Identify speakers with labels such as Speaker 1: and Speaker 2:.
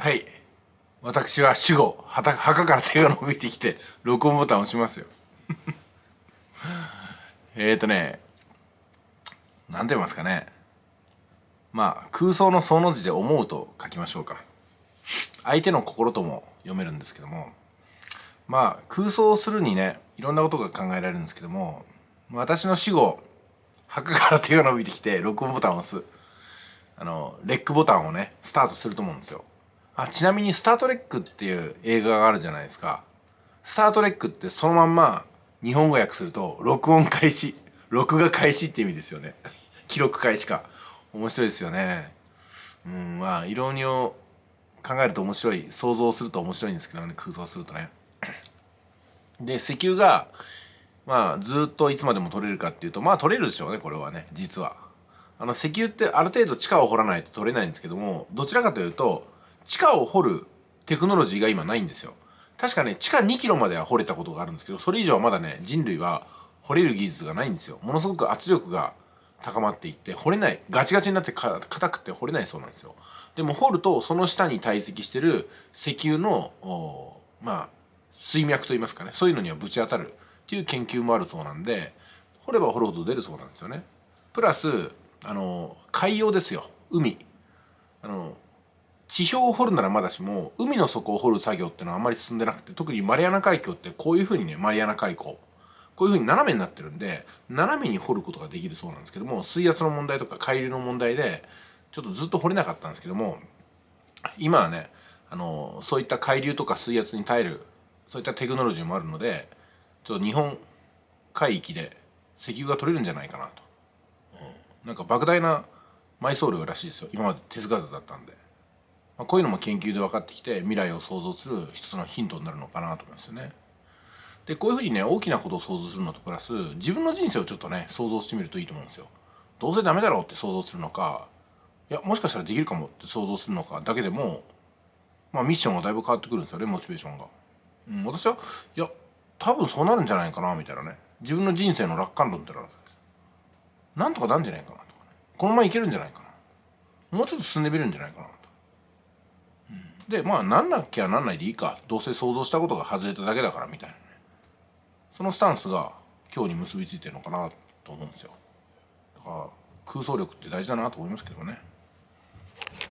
Speaker 1: はい私は主語墓から手が伸びてきて録音ボタンを押しますよ えっとね何て言いますかねまあ空想のその字で思うと書きましょうか相手の心とも読めるんですけどもまあ空想をするにねいろんなことが考えられるんですけども私の死後墓から手が伸びてきて録音ボタンを押すあのレックボタンをねスタートすると思うんですよあちなみに「スター・トレック」っていう映画があるじゃないですか「スター・トレック」ってそのまんま日本語訳すると録音開始録画開始って意味ですよね 記録開始か面白いですよねうんまあ色にを考えると面白い想像すると面白いんですけどね空想するとねで石油がまあずっといつまでも取れるかっていうとまあ取れるでしょうねこれはね実はあの石油ってある程度地下を掘らないと取れないんですけどもどちらかというと地下を掘るテクノロジーが今ないんですよ確かね地下2キロまでは掘れたことがあるんですけどそれ以上はまだね人類は掘れる技術がないんですよものすごく圧力が高まっていって掘れないガチガチになって硬くて掘れないそうなんですよでも掘るとその下に堆積してる石油のまあ水脈といいますかねそういうのにはぶち当たるっていう研究もあるそうなんで掘れば掘るほど出るそうなんですよねプラスあの海洋ですよ海あの地表を掘るならまだしも海の底を掘る作業っていうのはあんまり進んでなくて特にマリアナ海峡ってこういうふうにねマリアナ海溝こういうふうに斜めになってるんで斜めに掘ることができるそうなんですけども水圧の問題とか海流の問題でちょっとずっと掘れなかったんですけども今はねあのそういった海流とか水圧に耐えるそういったテクノロジーもあるのでちょっと日本海域で石油が取れるんじゃないかなと、うん、なんか莫大な埋葬量らしいですよ今まで手付かずだったんで。まあ、こういうのも研究で分かってきて未来を想像する一つのヒントになるのかなと思いますよね。でこういうふうにね大きなことを想像するのとプラス自分の人生をちょっとね想像してみるといいと思うんですよ。どうせダメだろうって想像するのかいやもしかしたらできるかもって想像するのかだけでも、まあ、ミッションがだいぶ変わってくるんですよねモチベーションが。うん、私はいや多分そうなるんじゃないかなみたいなね自分の人生の楽観論ってのはなんとかなんじゃないかなとかねこのままいけるんじゃないかなもうちょっと進んでみるんじゃないかなでまあなんなきゃなんないでいいかどうせ想像したことが外れただけだからみたいなねそのスタンスが今日に結びついてるのかなと思うんですよだから空想力って大事だなと思いますけどね